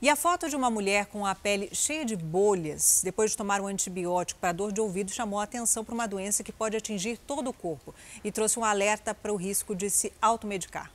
E a foto de uma mulher com a pele cheia de bolhas, depois de tomar um antibiótico para dor de ouvido, chamou a atenção para uma doença que pode atingir todo o corpo e trouxe um alerta para o risco de se automedicar.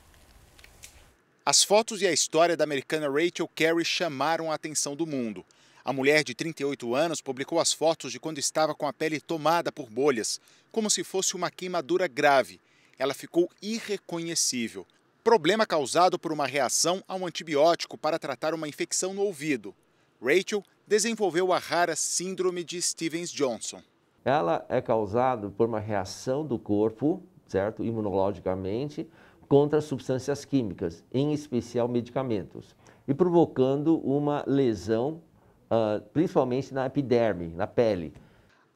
As fotos e a história da americana Rachel Carey chamaram a atenção do mundo. A mulher de 38 anos publicou as fotos de quando estava com a pele tomada por bolhas, como se fosse uma queimadura grave. Ela ficou irreconhecível problema causado por uma reação a um antibiótico para tratar uma infecção no ouvido. Rachel desenvolveu a rara síndrome de Stevens-Johnson. Ela é causada por uma reação do corpo, certo, imunologicamente, contra substâncias químicas, em especial medicamentos, e provocando uma lesão, uh, principalmente na epiderme, na pele.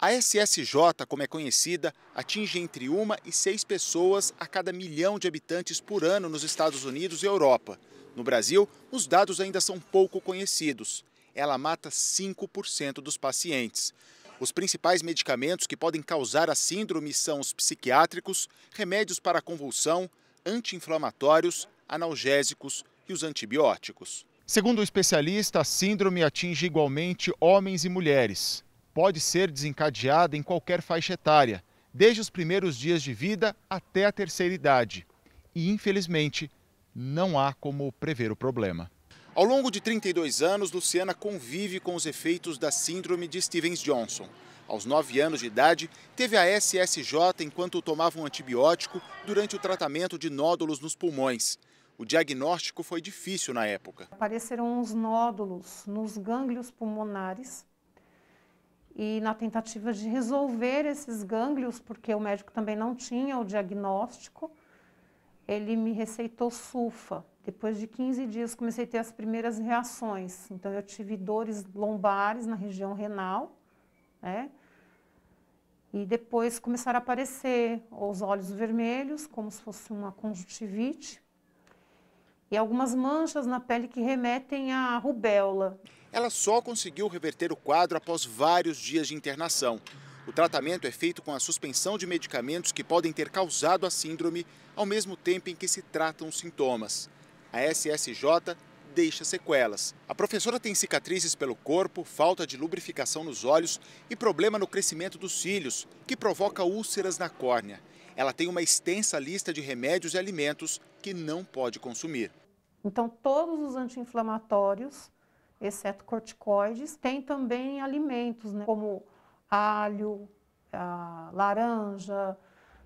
A SSJ, como é conhecida, atinge entre uma e seis pessoas a cada milhão de habitantes por ano nos Estados Unidos e Europa. No Brasil, os dados ainda são pouco conhecidos. Ela mata 5% dos pacientes. Os principais medicamentos que podem causar a síndrome são os psiquiátricos, remédios para convulsão, anti-inflamatórios, analgésicos e os antibióticos. Segundo o especialista, a síndrome atinge igualmente homens e mulheres pode ser desencadeada em qualquer faixa etária, desde os primeiros dias de vida até a terceira idade. E, infelizmente, não há como prever o problema. Ao longo de 32 anos, Luciana convive com os efeitos da síndrome de Stevens Johnson. Aos 9 anos de idade, teve a SSJ enquanto tomava um antibiótico durante o tratamento de nódulos nos pulmões. O diagnóstico foi difícil na época. Apareceram uns nódulos nos gânglios pulmonares e na tentativa de resolver esses gânglios, porque o médico também não tinha o diagnóstico, ele me receitou sulfa. Depois de 15 dias comecei a ter as primeiras reações. Então eu tive dores lombares na região renal, né? E depois começaram a aparecer os olhos vermelhos, como se fosse uma conjuntivite e algumas manchas na pele que remetem à rubéola. Ela só conseguiu reverter o quadro após vários dias de internação. O tratamento é feito com a suspensão de medicamentos que podem ter causado a síndrome, ao mesmo tempo em que se tratam os sintomas. A SSJ deixa sequelas. A professora tem cicatrizes pelo corpo, falta de lubrificação nos olhos e problema no crescimento dos cílios, que provoca úlceras na córnea. Ela tem uma extensa lista de remédios e alimentos que não pode consumir. Então, todos os anti-inflamatórios, exceto corticoides, têm também alimentos, né, como alho, laranja,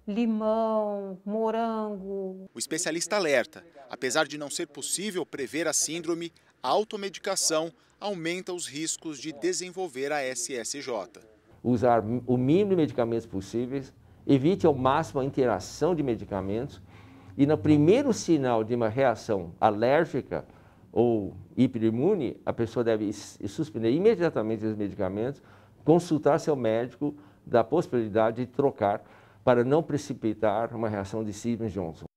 limão, morango. O especialista alerta: apesar de não ser possível prever a síndrome, a automedicação aumenta os riscos de desenvolver a SSJ. Usar o mínimo de medicamentos possíveis evite ao máximo a interação de medicamentos e no primeiro sinal de uma reação alérgica ou hiperimune, a pessoa deve suspender imediatamente os medicamentos, consultar seu médico da possibilidade de trocar para não precipitar uma reação de Stevens-Johnson.